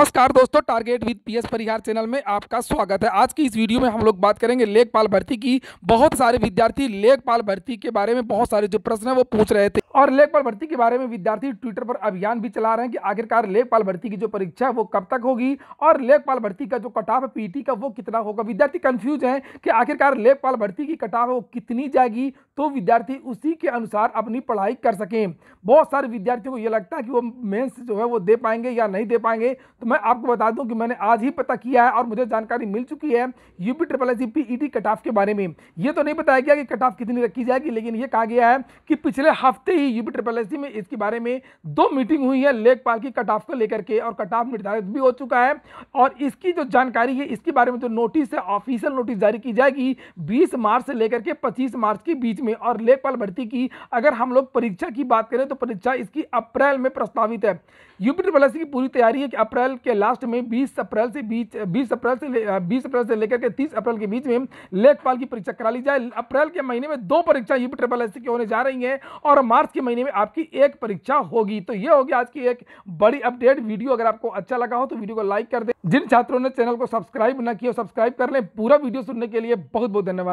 नमस्कार दोस्तों target with PS Parihar channel में आपका स्वागत है आज की इस वीडियो में हम लोग बात करेंगे लेखपाल भर्ती की बहुत सारे विद्यार्थी लेखपाल भर्ती के बारे में बहुत सारे जो प्रश्न है वो पूछ रहे थे और लेखपाल भर्ती के बारे में विद्यार्थी ट्विटर पर अभियान भी चला रहे हैं कि आखिरकार लेखपाल भर्ती की जो परीक्षा है वो कब तक होगी और लेखपाल भर्ती का जो कटाफ है पीटी का वो कितना होगा विद्यार्थी कंफ्यूज हैं कि आखिरकार लेखपाल भर्ती की कटाफ है वो कितनी जाएगी तो विद्यार्थी उसी के अनुसार अपनी पढ़ाई कर सकें बहुत सारे विद्यार्थियों को ये लगता है कि वो मेन्स जो है वो दे पाएंगे या नहीं दे पाएंगे तो मैं आपको बता दूँ कि मैंने आज ही पता किया है और मुझे जानकारी मिल चुकी है UP triple S PET cutoff के बारे में ये तो नहीं बताया गया कि कटाफ कितनी रखी जाएगी लेकिन ये कहा गया है कि पिछले हफ्ते ही यूपी ट्रिपल एस में इसके बारे में दो मीटिंग हुई है लेखपाल की कट ऑफ को लेकर के और कट ऑफ निर्धारित भी हो चुका है और इसकी जो जानकारी है इसके बारे में जो नोटिस है ऑफिशियल नोटिस जारी की जाएगी बीस मार्च से लेकर के पच्चीस मार्च के बीच में और लेखपाल भर्ती की अगर हम लोग परीक्षा की बात करें तो परीक्षा इसकी अप्रैल में प्रस्तावित है यूपी ट्रिपल एस की पूरी तैयारी है कि अप्रैल के लास्ट में बीस अप्रैल से बीच बीस अप्रैल से बीस अप्रैल से लेकर के तीस अप्रैल के बीच में लेखपाल की परीक्षा करा ली जाए अप्रैल के महीने में दो परीक्षा यूपी ट्रिपल एस की होने जा रही है और मार्च मार्च के महीने में आपकी एक परीक्षा होगी तो यह होगी आज की एक बड़ी अपडेट वीडियो अगर आपको अच्छा लगा हो तो वीडियो को लाइक कर दे जिन छात्रों ने चैनल को सब्सक्राइब न किया सब्सक्राइब कर ले पूरा वीडियो सुनने के लिए बहुत बहुत धन्यवाद